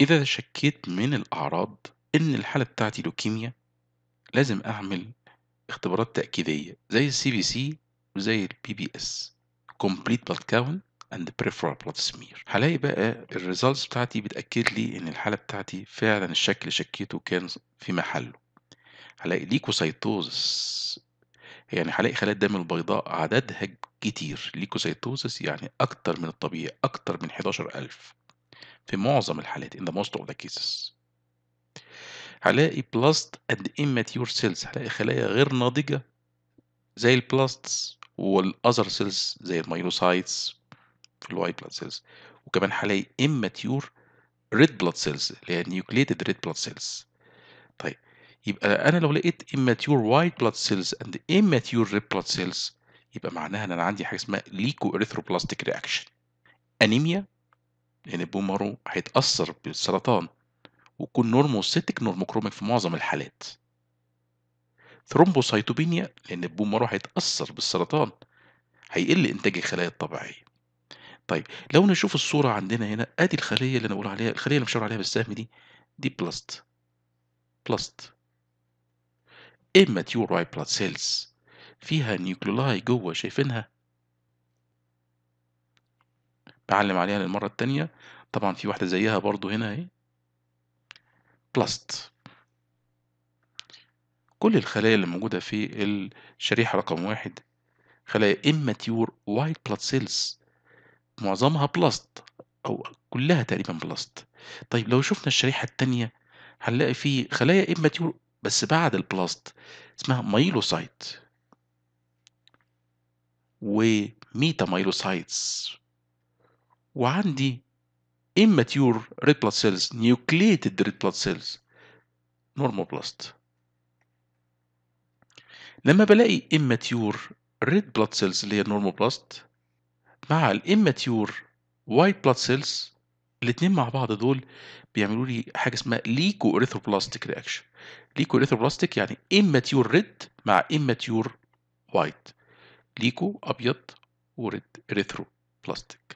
إذا شكيت من الأعراض إن الحالة بتاعتي لوكيميا لازم أعمل اختبارات تأكيدية زي السي بي سي وزي البي بي اس كومبليت بلد كاون اند بريفرال بلد سمير هلاقي بقى الريزلتس بتاعتي بتأكد لي إن الحالة بتاعتي فعلا الشك اللي شكيته كان في محله هلاقي ليكوسايتوزس يعني هلاقي خلايا الدم البيضاء عددها كتير ليكوسايتوزس يعني أكتر من الطبيعي أكتر من 11000 في معظم الحالات in the most of the cases هلاقي بلاست and immature cells هلاقي خلايا غير ناضجة زي البلاستس والأذر سيلز زي الماينوسايتس في الواي بلاد سيلز وكمان هلاقي immature red blood cells اللي هي nucleated red blood cells طيب يبقى أنا لو لقيت immature white blood cells and immature red blood cells يبقى معناها إن أنا عندي حاجة اسمها ليكو اريثروبلاستيك رياكشن أنيميا لأن مارو هيتأثر بالسرطان ويكون نورموسيتك نورموكروميك في معظم الحالات ثرومبوسايتوبينيا لأن مارو هيتأثر بالسرطان هيقل إنتاج الخلايا الطبيعية طيب لو نشوف الصورة عندنا هنا أدي الخلية اللي أنا بقول عليها الخلية اللي مشاور عليها بالسهم دي دي بلاست بلاست تيور واي بلاد سيلز فيها نيوكلولاي جوه شايفينها بعلم عليها للمرة التانية طبعا في واحدة زيها برضو هنا اهي بلاست كل الخلايا اللي موجودة في الشريحة رقم واحد خلايا immature white blood cells معظمها بلاست أو كلها تقريبا بلاست طيب لو شفنا الشريحة التانية هنلاقي في خلايا immature بس بعد البلاست اسمها مايلوسايت وميتا مايلوسايتس وعندي immature red blood cells nucleated red blood cells normoblast لما بلاقي immature red blood cells اللي هي normoblast مع immature white blood cells الاثنين مع بعض دول بيعملوا لي حاجه اسمها ليكو اريثروبلاستيك رياكشن ليكو اريثروبلاستيك يعني اماتيور ريد مع اماتيور وايت ليكو ابيض وريد اريثروبلاستيك